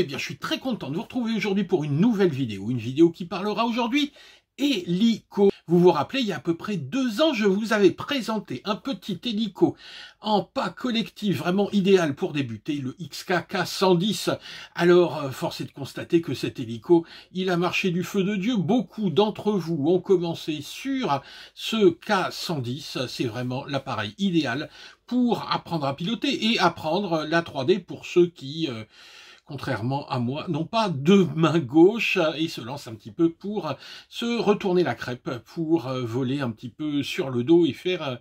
Eh bien, je suis très content de vous retrouver aujourd'hui pour une nouvelle vidéo, une vidéo qui parlera aujourd'hui hélico. Vous vous rappelez, il y a à peu près deux ans, je vous avais présenté un petit hélico en pas collectif, vraiment idéal pour débuter, le XKK 110. Alors, euh, force est de constater que cet hélico, il a marché du feu de Dieu. Beaucoup d'entre vous ont commencé sur ce K110. C'est vraiment l'appareil idéal pour apprendre à piloter et apprendre la 3D pour ceux qui... Euh, contrairement à moi, n'ont pas deux mains gauches et euh, se lancent un petit peu pour euh, se retourner la crêpe, pour euh, voler un petit peu sur le dos et faire,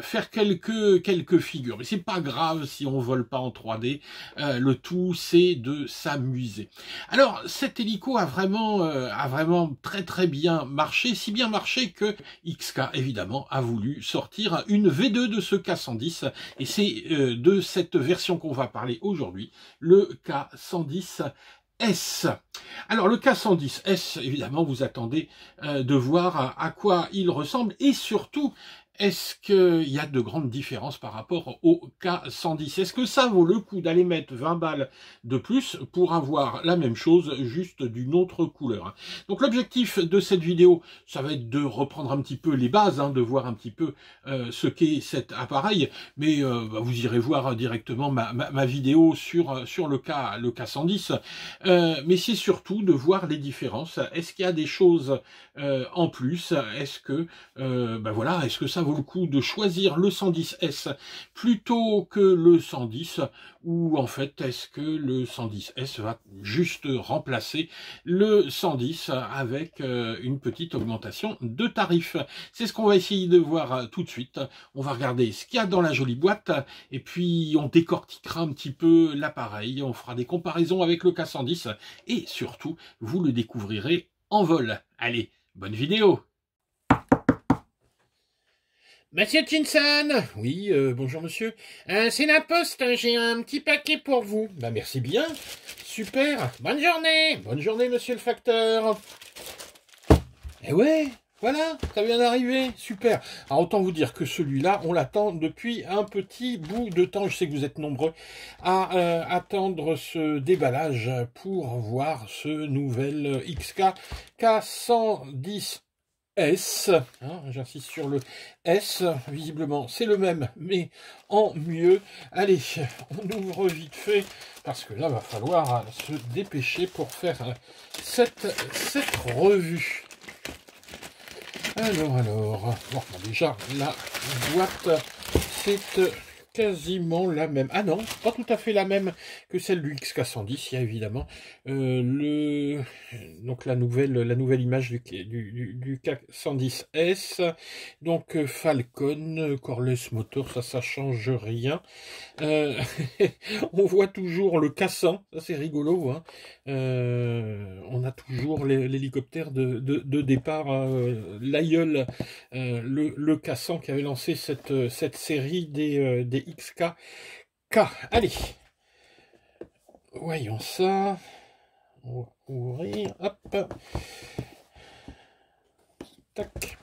faire quelques, quelques figures. Mais c'est pas grave si on vole pas en 3D, le tout c'est de s'amuser. Alors cet hélico a vraiment, a vraiment très très bien marché, si bien marché que XK évidemment a voulu sortir une V2 de ce K110 et c'est de cette version qu'on va parler aujourd'hui, le K110. S. Alors le cas 110 S, évidemment, vous attendez euh, de voir euh, à, quoi il ressemble et surtout est-ce qu'il y a de grandes différences par rapport au K110 Est-ce que ça vaut le coup d'aller mettre 20 balles de plus pour avoir la même chose, juste d'une autre couleur hein? Donc l'objectif de cette vidéo, ça va être de reprendre un petit peu les bases, hein, de voir un petit peu euh, ce qu'est cet appareil, mais euh, bah, vous irez voir directement ma, vidéo sur, sur le, K, le K110, euh, mais c'est surtout de voir les différences. Est-ce qu'il y a des choses en plus Est-ce que, bah, voilà, est-ce que ça vaut le coup de choisir le 110S plutôt que le 110 ou en fait est-ce que le 110S va juste remplacer le 110 avec euh, une petite augmentation de tarif C'est ce qu'on va essayer de voir euh, tout de suite. On va regarder ce qu'il y a dans la jolie boîte et puis on décortiquera un petit peu l'appareil, on fera des comparaisons avec le K110 et surtout vous le découvrirez en vol. Allez, bonne vidéo Monsieur Tinson, Oui, euh, bonjour monsieur. c'est la poste, hein, j'ai un petit paquet pour vous. Bah, merci bien. Super. Bonne journée. Bonne journée monsieur le facteur. Eh ouais, voilà, ça vient d'arriver, super. Alors ah, autant vous dire que celui-là, on l'attend depuis un petit bout de temps. Je sais que vous êtes nombreux à euh, attendre ce déballage pour voir ce nouvel XK 110 S, hein, j'insiste sur le S, visiblement c'est le même, mais en mieux. Allez, on ouvre vite fait, parce que là va falloir se dépêcher pour faire cette, cette revue. Alors, alors, déjà, la boîte, c'est quasiment la même. Ah non, pas tout à fait la même que celle du XK110, évidemment. Euh, le... Donc la nouvelle, la nouvelle image du, du, K110S. Donc euh, Falcon, Corless Motor, ça, ça change rien. Euh, on voit toujours le k ça c'est rigolo. Hein. On a toujours l'hélicoptère de, départ, l'aïeul, le, le qui avait lancé cette, cette série des XKK. Allez, voyons ça. On va ouvrir. Hop. Tac.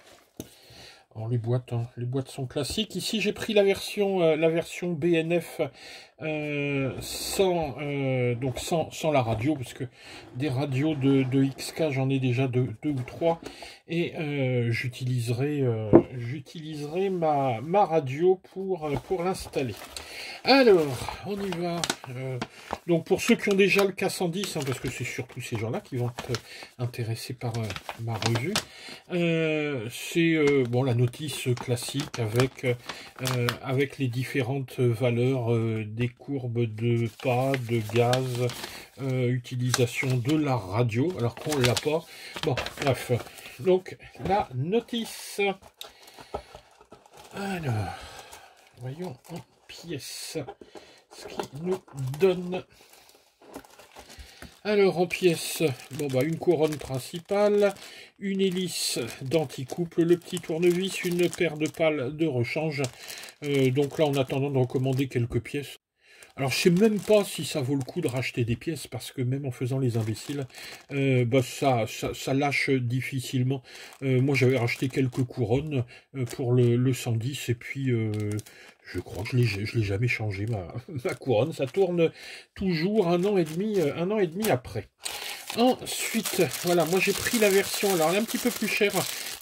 les boîtes, hein. les boîtes sont classiques. Ici j'ai pris la version, euh, la version BNF euh, sans, euh, donc sans, la radio, parce que des radios de, de XK, j'en ai déjà deux, ou trois, et euh, j'utiliserai, j'utiliserai ma, ma radio pour, pour l'installer. Alors, on y va. donc pour ceux qui ont déjà le K110, hein, parce que c'est surtout ces gens-là qui vont être intéressés par ma revue, c'est bon la notice classique avec, avec les différentes valeurs des courbe courbes de pas, de gaz, euh, utilisation de la radio, alors qu'on ne l'a pas. Bon, bref. Donc, la notice. Alors, voyons en pièces ce qui nous donne. Alors en pièces, bon bah une couronne principale, une hélice d'anticouple, le petit tournevis, une paire de pales de rechange. Euh, donc là en attendant de recommander quelques pièces, alors, je sais même pas si ça vaut le coup de racheter des pièces, parce que même en faisant les imbéciles, euh, bah, ça, ça, lâche difficilement. Euh, moi, j'avais racheté quelques couronnes euh, pour le, le 110, et puis je crois que je ne l'ai jamais changé, ma, couronne. Ça tourne toujours un an et demi, un an et demi après. Ensuite, voilà, moi j'ai pris la version, alors elle est un petit peu plus chère,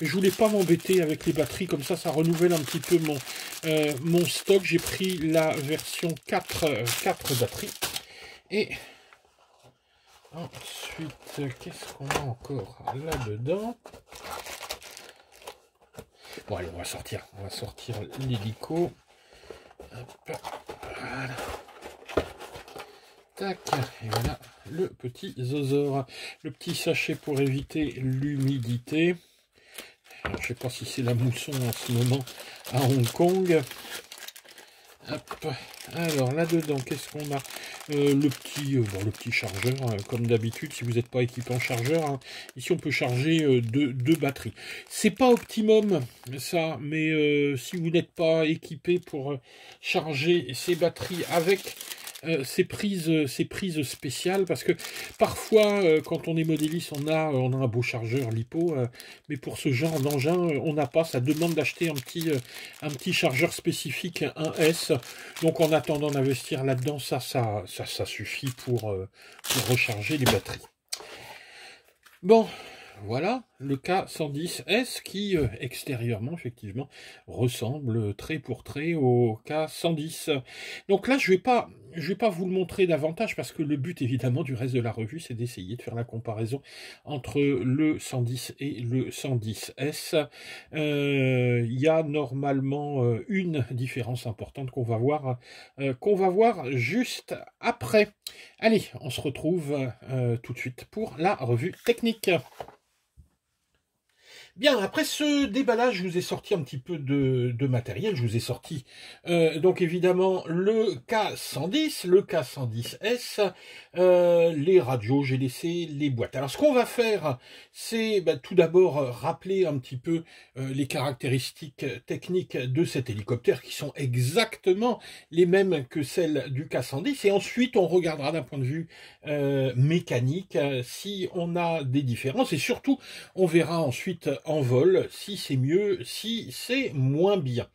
je voulais pas m'embêter avec les batteries, comme ça, ça renouvelle un petit peu mon, euh, stock. J'ai pris la version 4, euh, batteries. Et ensuite, qu'est-ce qu'on a encore là-dedans Bon, allez, on va sortir. On va sortir l'hélico. Tac, et voilà le petit zozor. Le petit sachet pour éviter l'humidité je sais pas si c'est la mousson en ce moment à Hong Kong. Alors là-dedans, qu'est-ce qu'on a euh, le, petit, euh, bon, le petit chargeur, hein, comme d'habitude, si vous n'êtes pas équipé en chargeur. Hein. ici, on peut charger euh, deux, deux, batteries. C'est pas optimum, ça, mais si vous n'êtes pas équipé pour charger ces batteries avec, euh, ces, prises, euh, ces prises spéciales, parce que parfois, euh, quand on est modéliste, on a, on a un beau chargeur lipo, mais pour ce genre d'engin, on n'a pas. Ça demande d'acheter un, petit un petit chargeur spécifique, un S. Donc en attendant d'investir là-dedans, ça, ça, ça, suffit pour, recharger les batteries. Bon, voilà le K110S qui, extérieurement, effectivement, ressemble trait pour trait au K110. Donc là, je ne vais pas je ne vais pas vous le montrer davantage parce que le but évidemment du reste de la revue, c'est d'essayer de faire la comparaison entre le 110 et le 110S. Euh, il y a normalement euh, une différence importante qu'on va voir, euh, qu'on va voir juste après. Allez, on se retrouve tout de suite pour la revue technique. Bien, après ce déballage, je vous ai sorti un petit peu de, matériel. Je vous ai sorti euh, donc évidemment le K110, le K110S, euh, les radios j'ai laissé les boîtes. Alors ce qu'on va faire, c'est bah, tout d'abord rappeler un petit peu euh, les caractéristiques techniques de cet hélicoptère qui sont exactement les mêmes que celles du K110. Et ensuite, on regardera d'un point de vue mécanique si on a des différences. Et surtout, on verra ensuite en vol, si c'est mieux, si c'est moins bien.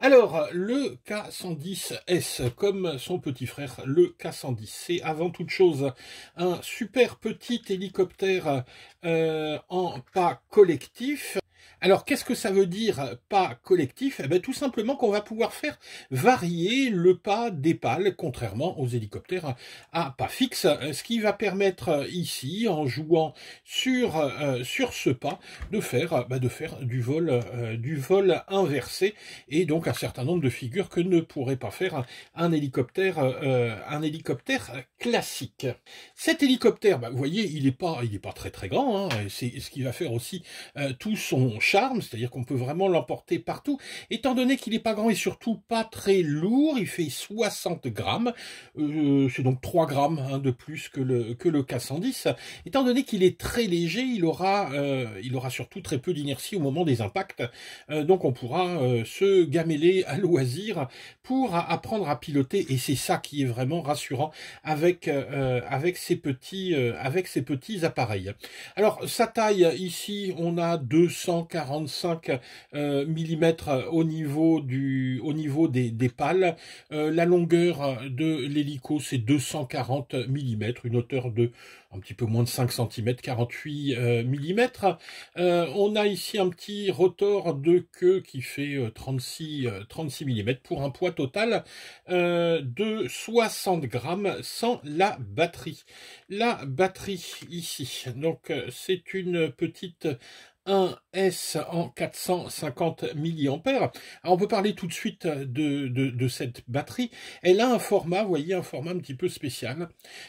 Alors, le K110S, comme son petit frère, le K110, c'est avant toute chose un super petit hélicoptère euh, en pas collectif alors qu'est-ce que ça veut dire euh, pas collectif eh ben, Tout simplement qu'on va pouvoir faire varier le pas des pales, contrairement aux hélicoptères à pas fixe, euh, ce qui va permettre euh, ici, en jouant sur, sur ce pas, de faire, bah, de faire du, vol, du vol inversé, et donc un certain nombre de figures que ne pourrait pas faire un, hélicoptère, un hélicoptère classique. Cet hélicoptère, bah, vous voyez, il n'est pas, il pas très très grand, hein, c'est ce qui va faire aussi tout son charme, c'est-à-dire qu'on peut vraiment l'emporter partout. Étant donné qu'il n'est pas grand et surtout pas très lourd, il fait 60 grammes, euh, c'est donc 3 grammes hein, de plus que le, que le K110. Étant donné qu'il est très léger, il aura, euh, il aura surtout très peu d'inertie au moment des impacts, euh, donc on pourra se gameler à loisir pour apprendre à piloter, et c'est ça qui est vraiment rassurant avec, avec, ces, petits, avec ces petits appareils. Alors sa taille, ici on a 240 45 euh, mm euh, au niveau, du, au niveau des, des pales. Euh, la longueur de l'hélico, c'est 240 mm, une hauteur de un petit peu moins de 5 cm, 48 mm. on a ici un petit rotor de queue qui fait 36, 36 mm pour un poids total de 60 grammes sans la batterie. La batterie ici, donc c'est une petite 1S en 450 mAh. on peut parler tout de suite de, cette batterie. Elle a un format, vous voyez, un format un petit peu spécial,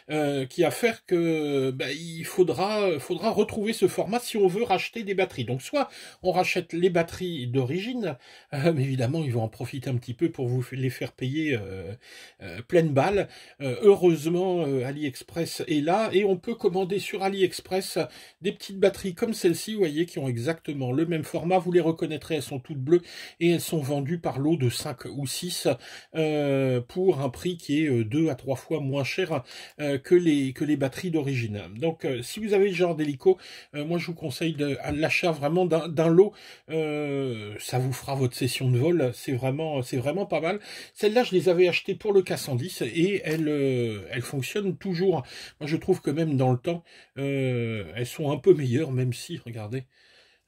euh, qui a faire que ben, il faudra, retrouver ce format si on veut racheter des batteries. Donc soit on rachète les batteries d'origine, euh, mais évidemment ils vont en profiter un petit peu pour vous les faire payer euh, pleine balle. heureusement, AliExpress est là et on peut commander sur AliExpress des petites batteries comme celle-ci, vous voyez, qui exactement le même format. Vous les reconnaîtrez, elles sont toutes bleues et elles sont vendues par lot de 5 ou 6 euh, pour un prix qui est 2 euh, à 3 fois moins cher euh, que, les, que les batteries d'origine. Donc si vous avez le genre d'hélico, moi je vous conseille de, l'achat vraiment d'un lot. ça vous fera votre session de vol. C'est vraiment, c'est vraiment pas mal. Celles-là, je les avais achetées pour le K110 et elles, elles fonctionnent toujours. Moi je trouve que même dans le temps, elles sont un peu meilleures, même si, regardez,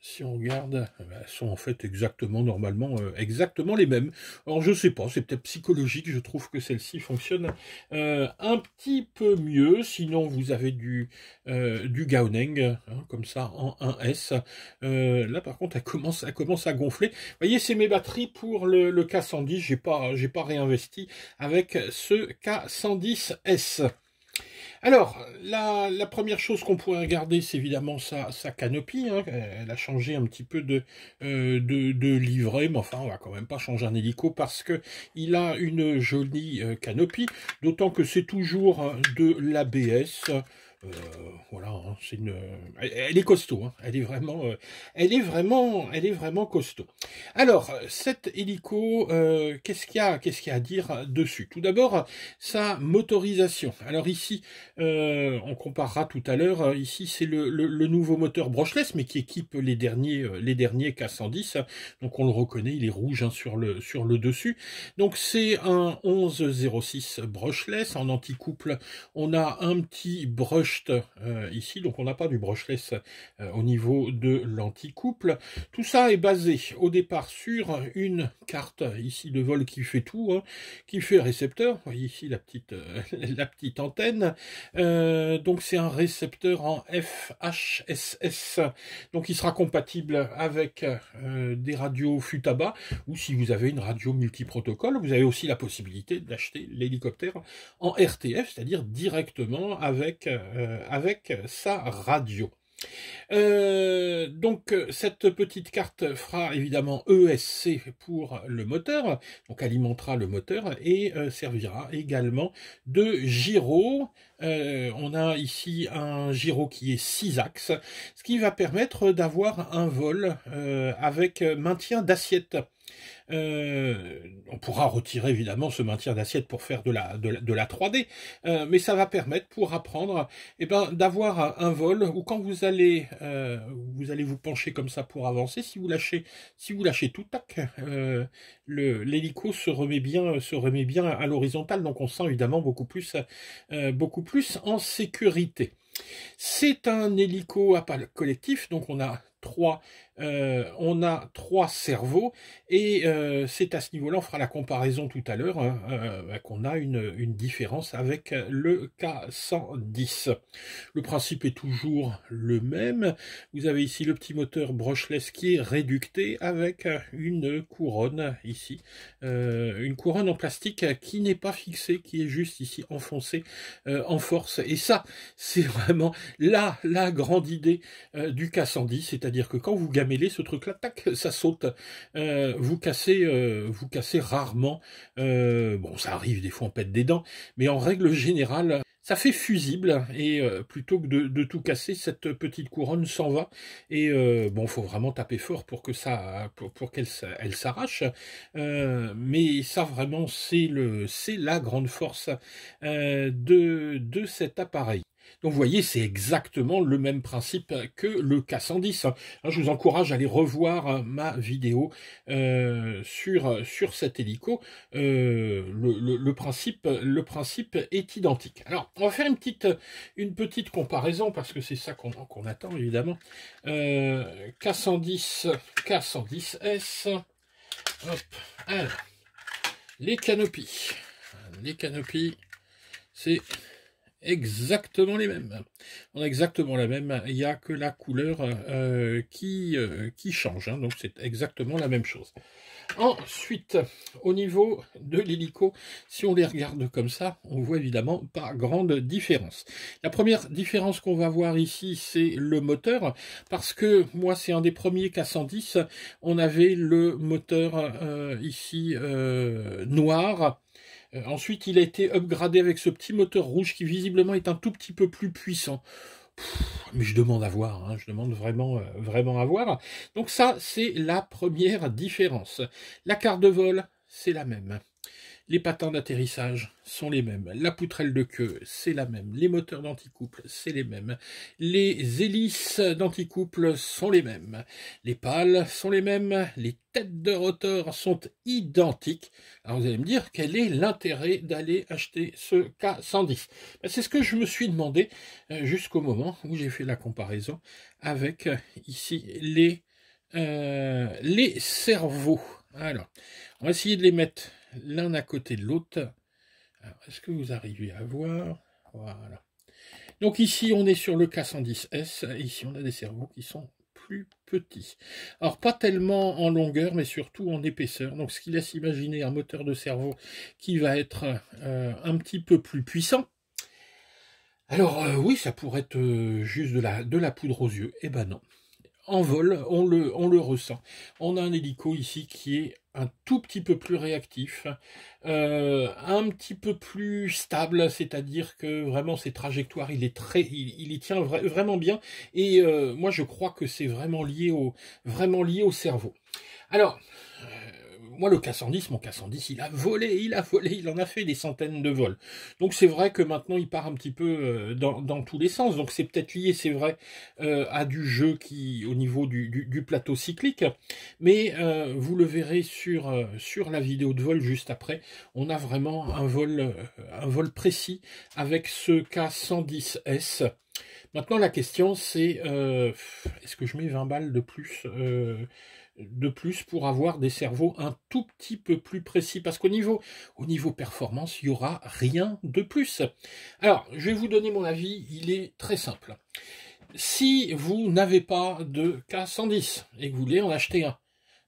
si on regarde, elles eh ben, sont en fait exactement, normalement, euh, exactement les mêmes. Alors, je sais pas, c'est peut-être psychologique, je trouve que celle-ci fonctionne euh, un petit peu mieux. Sinon, vous avez du, euh, du Gaoneng, hein, comme ça, en 1S. là, par contre, elle commence, elle commence à gonfler. Vous voyez, c'est mes batteries pour le, le K110. J'ai pas, j'ai pas réinvesti avec ce K110S. Alors, la, première chose qu'on pourrait regarder, c'est évidemment sa, canopie. Hein. Elle a changé un petit peu euh, de, de, livret, mais enfin, on va quand même pas changer un hélico parce que il a une jolie euh, canopie, d'autant que c'est toujours hein, de l'ABS. Euh, voilà, hein, c'est une, elle, est costaud, hein. elle est vraiment, euh, elle est vraiment, elle est vraiment costaud. Alors, cet hélico, euh, qu'est-ce qu'il y a, qu'est-ce qu'il y a à dire dessus Tout d'abord, sa motorisation. Alors ici, on comparera tout à l'heure. Ici, c'est le, nouveau moteur brushless, mais qui équipe les derniers, les derniers K110. Donc on le reconnaît, il est rouge hein, sur le sur le dessus. Donc c'est un 1106 brushless en anticouple On a un petit brush euh, ici, donc on n'a pas du brushless euh, au niveau de l'anticouple. Tout ça est basé au départ sur une carte ici de vol qui fait tout, hein, qui fait récepteur, voyez ici la petite, euh, la petite antenne, donc c'est un récepteur en FHSS, donc il sera compatible avec des radios Futaba, ou si vous avez une radio multiprotocole, vous avez aussi la possibilité d'acheter l'hélicoptère en RTF, c'est-à-dire directement avec euh, avec sa radio. Euh, donc cette petite carte fera évidemment ESC pour le moteur, donc alimentera le moteur et euh, servira également de gyro. on a ici un gyro qui est 6 axes, ce qui va permettre d'avoir un vol avec maintien d'assiette. Euh, on pourra retirer évidemment ce maintien d'assiette pour faire de la, de 3D, euh, mais ça va permettre pour apprendre eh ben, d'avoir un vol où quand vous allez, euh, vous allez vous pencher comme ça pour avancer, si vous lâchez, si vous lâchez tout, tac, l'hélico se remet bien, se remet bien à l'horizontale, donc on sent évidemment beaucoup plus, beaucoup plus en sécurité. C'est un hélico à collectif, donc on a trois euh, on a trois cerveaux, et euh, c'est à ce niveau-là, on fera la comparaison tout à l'heure, hein, euh, qu'on a une, différence avec le K110. Le principe est toujours le même. Vous avez ici le petit moteur brushless qui est réducté avec une couronne ici, une couronne en plastique qui n'est pas fixée, qui est juste ici enfoncée en force. Et ça, c'est vraiment la, la grande idée du K110, c'est-à-dire que quand vous gagnez mêler ce truc-là, tac, ça saute. Euh, vous cassez, euh, vous cassez rarement. Euh, bon, ça arrive des fois, on pète des dents, mais en règle générale, ça fait fusible et plutôt que de, tout casser, cette petite couronne s'en va et bon, faut vraiment taper fort pour que ça, pour, qu'elle elle s'arrache. mais ça vraiment, c'est le, c'est la grande force de de cet appareil. Donc vous voyez, c'est exactement le même principe que le K110. Hein, je vous encourage à aller revoir euh, ma vidéo euh, sur, sur cet hélico. Euh, le, le, principe, le principe est identique. Alors, on va faire une petite, une petite comparaison, parce que c'est ça qu'on attend, évidemment. K110, s les canopies. Les canopies, c'est exactement les mêmes. On a exactement la même, il n'y a que la couleur euh, qui, euh, qui change, hein, donc c'est exactement la même chose. Ensuite, au niveau de l'hélico, si on les regarde comme ça, on voit évidemment pas grande différence. La première différence qu'on va voir ici, c'est le moteur, parce que moi c'est un des premiers k 110, on avait le moteur euh, ici noir, euh, ensuite, il a été upgradé avec ce petit moteur rouge qui visiblement est un tout petit peu plus puissant. mais je demande à voir, hein. je demande vraiment, euh, vraiment à voir. Donc ça, c'est la première différence. La carte de vol, c'est la même. Les patins d'atterrissage sont les mêmes, la poutrelle de queue, c'est la même, les moteurs d'anticouple, c'est les mêmes, les hélices d'anticouple sont les mêmes, les pales sont les mêmes, les têtes de rotor sont identiques. Alors vous allez me dire, quel est l'intérêt d'aller acheter ce K110 ben, C'est ce que je me suis demandé euh, jusqu'au moment où j'ai fait la comparaison avec euh, ici les, euh, les cerveaux. Alors, on va essayer de les mettre l'un à côté de l'autre. Est-ce que vous arrivez à voir Voilà. Donc ici, on est sur le K110S. Ici, on a des cerveaux qui sont plus petits. Alors, pas tellement en longueur, mais surtout en épaisseur. Donc, ce qui laisse imaginer un moteur de cerveau qui va être euh, un petit peu plus puissant. Alors, euh, oui, ça pourrait être euh, juste de la, de la poudre aux yeux. Eh ben non. En vol, on le, on le ressent. On a un hélico ici qui est un tout petit peu plus réactif, euh, un petit peu plus stable, c'est-à-dire que vraiment ses trajectoires, il est très, il, y tient vraiment bien. Et euh, moi, je crois que c'est vraiment lié au, vraiment lié au cerveau. Alors, euh, moi, le K110, mon K110, il a volé, il a volé, il en a fait des centaines de vols. Donc c'est vrai que maintenant, il part un petit peu euh, dans, tous les sens. Donc c'est peut-être lié, c'est vrai, euh, à du jeu qui, au niveau du, plateau cyclique. Mais euh, vous le verrez sur, sur la vidéo de vol juste après. On a vraiment un vol, un vol précis avec ce K110S. Maintenant, la question, c'est est-ce que je mets 20 balles de plus de plus pour avoir des cerveaux un tout petit peu plus précis, parce qu'au niveau, au niveau performance, il n'y aura rien de plus. Alors, je vais vous donner mon avis, il est très simple. Si vous n'avez pas de K110 et que vous voulez en acheter un,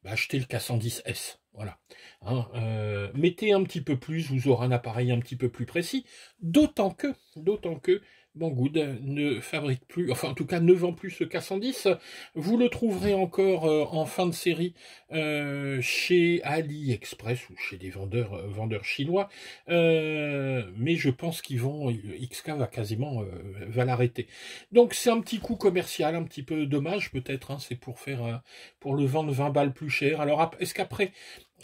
bah, achetez le K110S. Voilà. Hein, euh, mettez un petit peu plus, vous aurez un appareil un petit peu plus précis. D'autant que, d'autant que Banggood ne fabrique plus, enfin en tout cas ne vend plus ce K110. Vous le trouverez encore euh, en fin de série euh, chez AliExpress ou chez des vendeurs, euh, chinois, euh, mais je pense qu'ils vont, XK va quasiment va l'arrêter. Donc c'est un petit coup commercial, un petit peu dommage peut-être. Hein, c'est pour faire pour le vendre 20 balles plus cher. Alors est-ce qu'après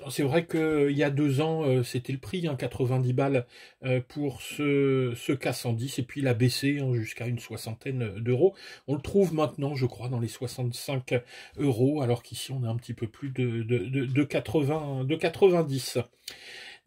c'est vrai qu'il y a deux ans, euh, c'était le prix, hein, vingt 90 balles euh, pour ce, ce K110, et puis il a baissé hein, jusqu'à une soixantaine d'euros. On le trouve maintenant, je crois, dans les 65 euros, alors qu'ici on a un petit peu plus de, de, de 90.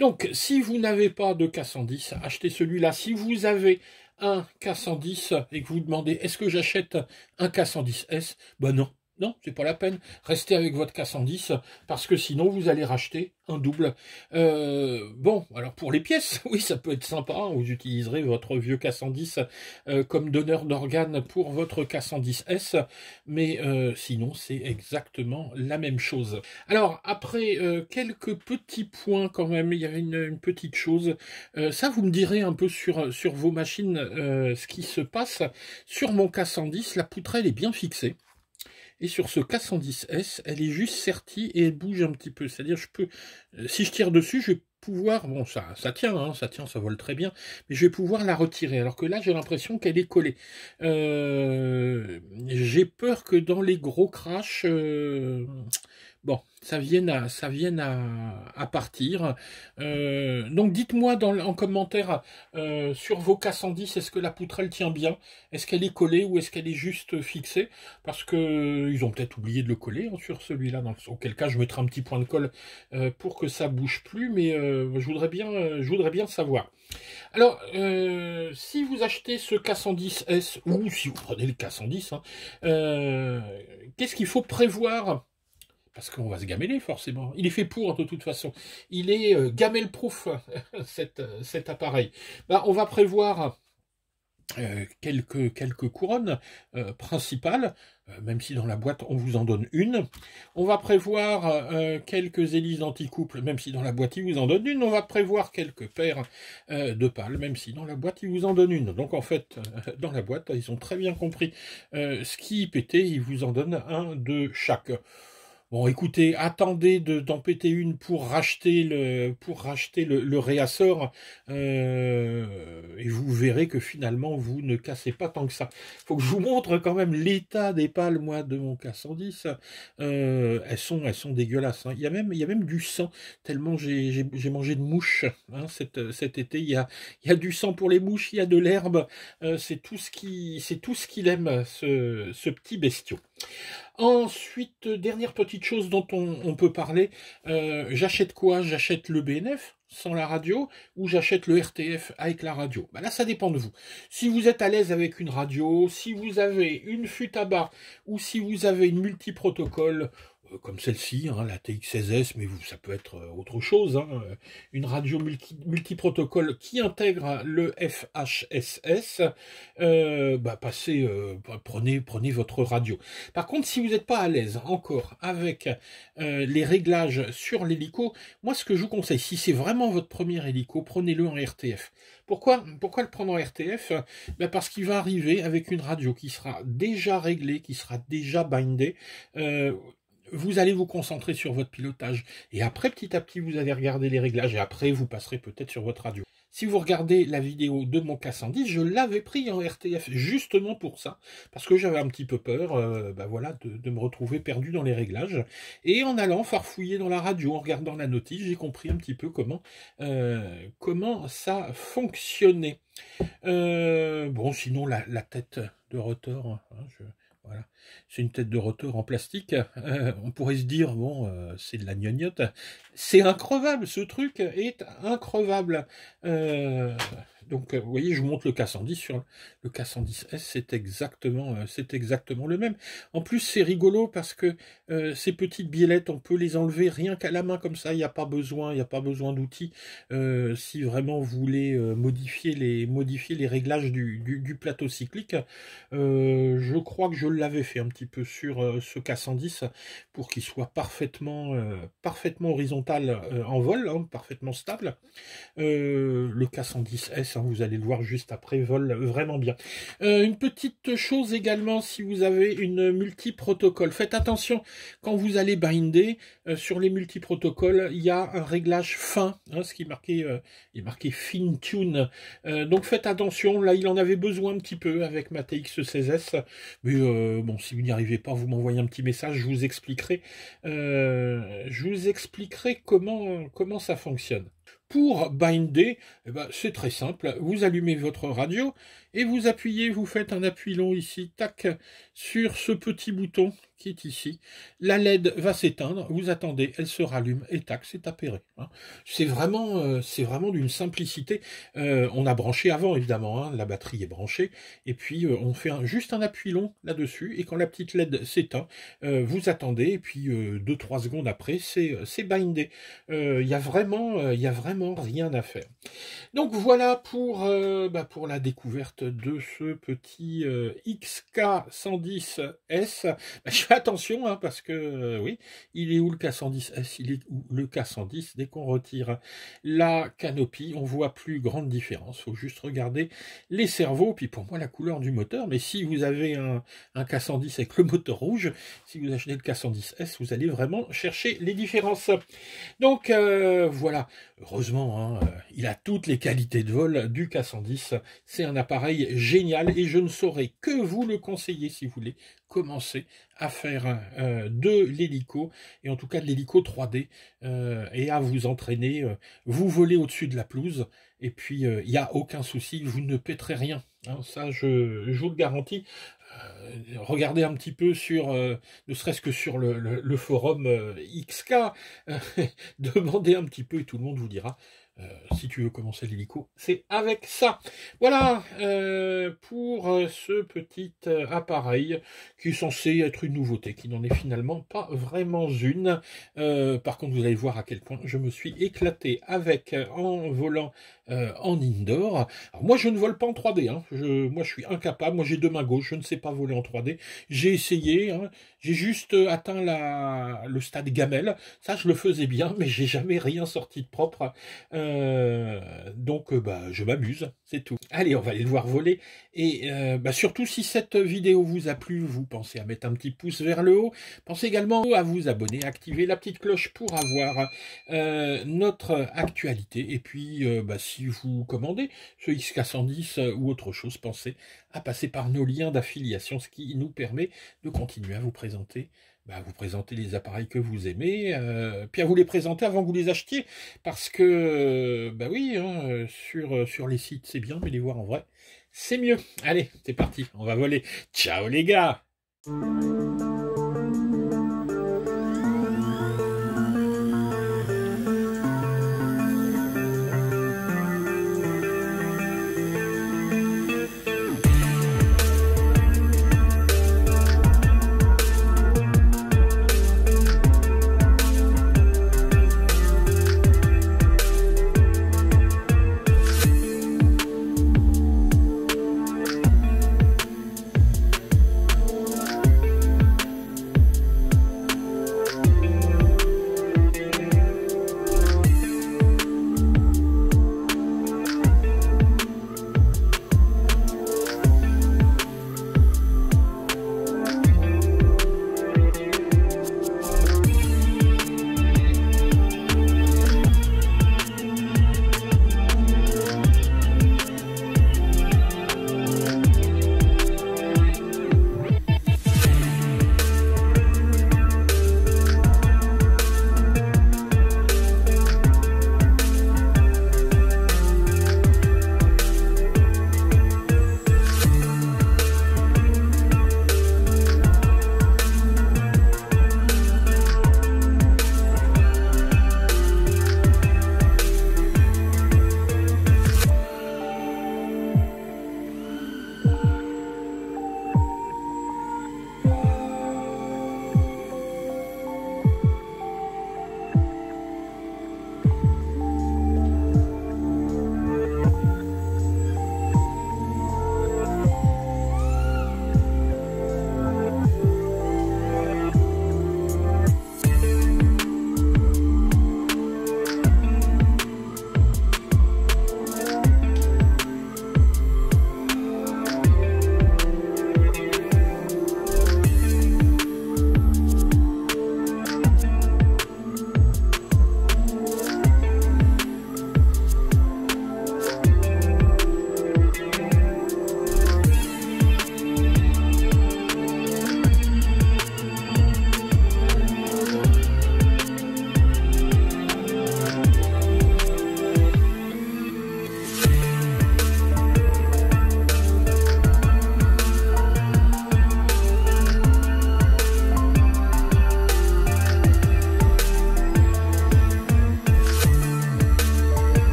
Donc, si vous n'avez pas de K110, achetez celui-là. Si vous avez un K110 et que vous demandez est-ce que j'achète un K110S, ben non, non, c'est pas la peine. Restez avec votre K110 parce que sinon vous allez racheter un double. Euh, bon, alors pour les pièces, oui, ça peut être sympa. vous utiliserez votre vieux K110 euh, comme donneur d'organes pour votre K110S, mais euh, sinon c'est exactement la même chose. Alors après quelques petits points quand même, il y a une, petite chose. ça, vous me direz un peu sur sur vos machines ce qui se passe. Sur mon K110, la poutrelle est bien fixée. Et sur ce K110S, elle est juste sertie et elle bouge un petit peu. C'est-à-dire, je peux, euh, si je tire dessus, je vais pouvoir, bon, ça, ça tient, hein, ça tient, ça vole très bien, mais je vais pouvoir la retirer. Alors que là, j'ai l'impression qu'elle est collée. Euh, j'ai peur que dans les gros crashs, euh, Bon, ça vienne à, ça vienne à, à partir. Euh, donc dites-moi en commentaire euh, sur vos k 110, est-ce que la poutrelle tient bien Est-ce qu'elle est collée ou est-ce qu'elle est juste fixée Parce que euh, ils ont peut-être oublié de le coller hein, sur celui-là, auquel cas je mettrai un petit point de colle pour que ça bouge plus, mais je voudrais bien, je voudrais bien savoir. Alors, si vous achetez ce K110S, ou si vous prenez le K110, hein, qu'est-ce qu'il faut prévoir parce qu'on va se gameler forcément. Il est fait pour de toute façon. Il est euh, gamelle proof euh, cet, appareil. Bah, on va prévoir euh, quelques, couronnes principales, même si dans la boîte on vous en donne une. On va prévoir quelques hélices d'anticouple, même si dans la boîte il vous en donne une. On va prévoir quelques paires de pales, même si dans la boîte il vous en donne une. Donc en fait, dans la boîte, ils ont très bien compris ce qui pétait, ils vous en donnent un de chaque. Bon, écoutez, attendez d'en péter une pour racheter le, pour racheter le, réassort, euh, et vous verrez que finalement vous ne cassez pas tant que ça. Faut que je vous montre quand même l'état des pales, moi, de mon K110. Euh, elles sont, elles sont dégueulasses. Hein. Il y a même, il a même du sang. Tellement j'ai mangé de mouches hein, cet, été. Il y a, du sang pour les mouches, il y a de l'herbe. Euh, c'est tout ce qui, c'est tout ce qu'il aime, ce, ce petit bestiau. Ensuite, dernière petite chose dont on, peut parler, euh, j'achète quoi J'achète le BNF sans la radio ou j'achète le RTF avec la radio bah Là, ça dépend de vous. Si vous êtes à l'aise avec une radio, si vous avez une fute à barre ou si vous avez une multiprotocole, euh, comme celle-ci, hein, la TX16S, mais ça peut être euh, autre chose, hein, euh, une radio multiprotocole qui intègre le FHSS, bah passez, bah, prenez, prenez votre radio. Par contre, si vous n'êtes pas à l'aise encore avec les réglages sur l'hélico, moi ce que je vous conseille, si c'est vraiment votre premier hélico, prenez-le en RTF. Pourquoi, pourquoi le prendre en RTF bah, Parce qu'il va arriver avec une radio qui sera déjà réglée, qui sera déjà bindée vous allez vous concentrer sur votre pilotage. Et après, petit à petit, vous allez regarder les réglages. Et après, vous passerez peut-être sur votre radio. Si vous regardez la vidéo de mon K110, je l'avais pris en RTF justement pour ça, parce que j'avais un petit peu peur euh, bah voilà, de, me retrouver perdu dans les réglages. Et en allant farfouiller dans la radio, en regardant la notice, j'ai compris un petit peu comment, euh, comment ça fonctionnait. Euh, bon, sinon la, tête de rotor, hein, je voilà. C'est une tête de rotor en plastique. Euh, on pourrait se dire, bon, euh, c'est de la gnognotte. C'est increvable, ce truc est increvable. Euh, donc euh, vous voyez, je vous montre le K110 sur le K110S, c'est exactement, euh, c'est exactement le même. En plus, c'est rigolo parce que euh, ces petites biellettes, on peut les enlever rien qu'à la main comme ça, il n'y a pas besoin, il n'y a pas besoin d'outils si vraiment vous voulez modifier les, modifier les réglages du, plateau cyclique. je crois que je l'avais fait un petit peu sur ce K110 pour qu'il soit parfaitement, parfaitement horizontal en vol, hein, parfaitement stable. le K110S vous allez le voir juste après, vole vraiment bien. Euh, une petite chose également, si vous avez une multiprotocole, faites attention quand vous allez binder euh, sur les multi il y a un réglage fin, hein, ce qui est marqué, euh, est marqué fine tune. donc faites attention, là il en avait besoin un petit peu avec ma TX16S, mais bon, si vous n'y arrivez pas, vous m'envoyez un petit message, je vous expliquerai, je vous expliquerai comment comment ça fonctionne. Pour binder, eh ben, c'est très simple, vous allumez votre radio et vous appuyez, vous faites un appui long ici, tac, sur ce petit bouton qui est ici. La LED va s'éteindre, vous attendez, elle se rallume, et tac, c'est appairé. Hein. C'est vraiment, euh, vraiment d'une simplicité. Euh, on a branché avant, évidemment, hein, la batterie est branchée, et puis euh, on fait juste un appui long là-dessus, et quand la petite LED s'éteint, vous attendez, et puis 2-3 secondes après, c'est bindé. Il y a vraiment, il a vraiment rien à faire. Donc voilà pour, bah, pour la découverte de ce petit euh, XK110S. Bah, je fais attention hein, parce que, euh, oui, il est où le K110S Il est où le K110 dès qu'on retire la canopie On voit plus grande différence. faut juste regarder les cerveaux, puis pour moi la couleur du moteur. Mais si vous avez un, K110 avec le moteur rouge, si vous achetez le K110S, vous allez vraiment chercher les différences. Donc euh, voilà, heureusement, hein, il a toutes les qualités de vol du K110. C'est un appareil génial et je ne saurais que vous le conseiller si vous voulez commencer à faire de l'hélico et en tout cas de l'hélico 3D euh, et à vous entraîner, euh, vous voler au-dessus de la pelouse et puis il euh, n'y a aucun souci, vous ne péterez rien. Hein, ça, je, vous le garantis. regardez un petit peu sur, ne serait-ce que sur le forum XK, demandez un petit peu et tout le monde vous dira euh, si tu veux commencer l'hélico, c'est avec ça. Voilà euh, pour euh, ce petit appareil qui est censé être une nouveauté, qui n'en est finalement pas vraiment une. par contre, vous allez voir à quel point je me suis éclaté avec en volant en indoor. moi, je ne vole pas en 3D. Hein. moi, je suis incapable. Moi, j'ai deux mains gauches. Je ne sais pas voler en 3D. J'ai essayé. Hein. J'ai juste atteint le stade gamelle. Ça, je le faisais bien, mais j'ai jamais rien sorti de propre. Euh, donc euh, bah, je m'amuse, c'est tout. Allez, on va aller le voir voler. Et euh, bah, surtout si cette vidéo vous a plu, vous pensez à mettre un petit pouce vers le haut. Pensez également à vous abonner, activer la petite cloche pour avoir notre actualité. Et puis bah, si vous commandez ce XK110 ou autre chose, pensez à passer par nos liens d'affiliation, ce qui nous permet de continuer à vous présenter à bah, vous présenter les appareils que vous aimez, euh, puis à vous les présenter avant que vous les achetiez, parce que, euh, bah oui, hein, euh, sur, sur les sites c'est bien, mais les voir en vrai, c'est mieux. Allez, c'est parti, on va voler. Ciao les gars